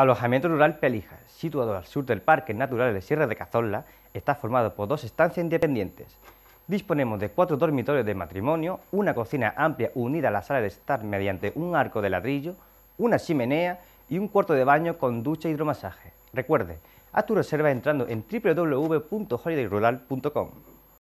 Alojamiento rural Pelija, situado al sur del Parque Natural de Sierra de Cazorla, está formado por dos estancias independientes. Disponemos de cuatro dormitorios de matrimonio, una cocina amplia unida a la sala de estar mediante un arco de ladrillo, una chimenea y un cuarto de baño con ducha y hidromasaje. Recuerde, haz tu reserva entrando en www.holidayrural.com.